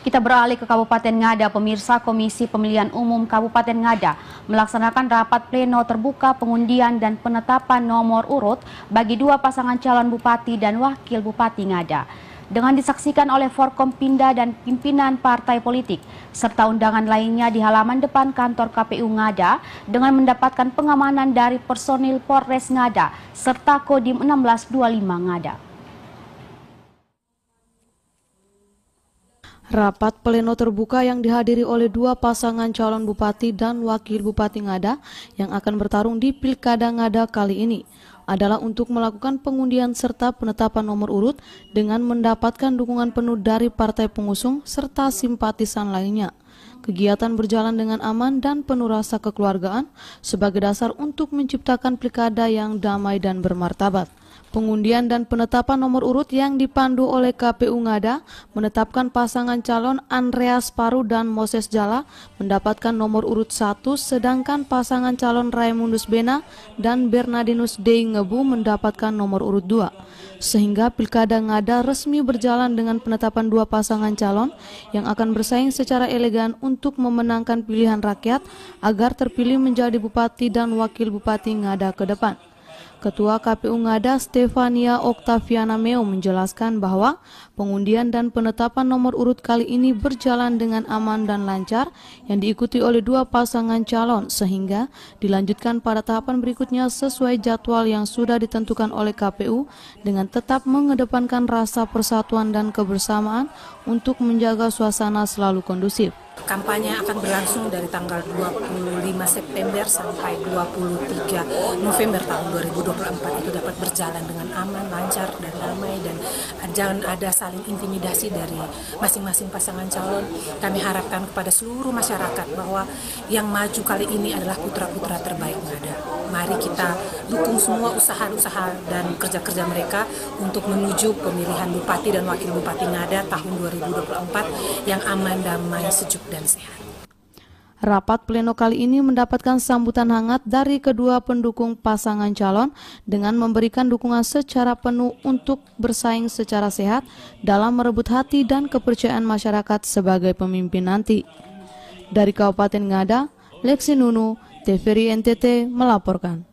Kita beralih ke Kabupaten Ngada, pemirsa Komisi Pemilihan Umum Kabupaten Ngada melaksanakan rapat pleno terbuka pengundian dan penetapan nomor urut bagi dua pasangan calon bupati dan wakil bupati Ngada. Dengan disaksikan oleh Forkompinda dan pimpinan partai politik, serta undangan lainnya di halaman depan kantor KPU Ngada dengan mendapatkan pengamanan dari personil Polres Ngada serta Kodim 1625 Ngada. Rapat pleno terbuka yang dihadiri oleh dua pasangan calon bupati dan wakil bupati Ngada yang akan bertarung di Pilkada Ngada kali ini adalah untuk melakukan pengundian serta penetapan nomor urut dengan mendapatkan dukungan penuh dari partai pengusung serta simpatisan lainnya. Kegiatan berjalan dengan aman dan penuh rasa kekeluargaan sebagai dasar untuk menciptakan pilkada yang damai dan bermartabat. Pengundian dan penetapan nomor urut yang dipandu oleh KPU Ngada menetapkan pasangan calon Andreas Paru dan Moses Jala mendapatkan nomor urut 1 sedangkan pasangan calon Raimundus Bena dan Bernardinus Dei Ngebu mendapatkan nomor urut 2. Sehingga Pilkada Ngada resmi berjalan dengan penetapan dua pasangan calon yang akan bersaing secara elegan untuk memenangkan pilihan rakyat agar terpilih menjadi bupati dan wakil bupati Ngada ke depan. Ketua KPU Ngada Stefania Oktaviana Meo menjelaskan bahwa pengundian dan penetapan nomor urut kali ini berjalan dengan aman dan lancar yang diikuti oleh dua pasangan calon sehingga dilanjutkan pada tahapan berikutnya sesuai jadwal yang sudah ditentukan oleh KPU dengan tetap mengedepankan rasa persatuan dan kebersamaan untuk menjaga suasana selalu kondusif. Kampanye akan berlangsung dari tanggal 25 September sampai 23 November tahun 2024 itu dapat berjalan dengan aman, lancar, dan damai dan jangan ada saling intimidasi dari masing-masing pasangan calon. Kami harapkan kepada seluruh masyarakat bahwa yang maju kali ini adalah putra-putra terbaik ada. Mari kita dukung semua usaha-usaha dan kerja-kerja mereka untuk menuju pemilihan Bupati dan Wakil Bupati Ngada tahun 2024 yang aman, damai, sejuk baik dan sehat. Rapat pleno kali ini mendapatkan sambutan hangat dari kedua pendukung pasangan calon dengan memberikan dukungan secara penuh untuk bersaing secara sehat dalam merebut hati dan kepercayaan masyarakat sebagai pemimpin nanti. Dari Kabupaten Ngada, Lexi Nunu, TVRI NTT melaporkan.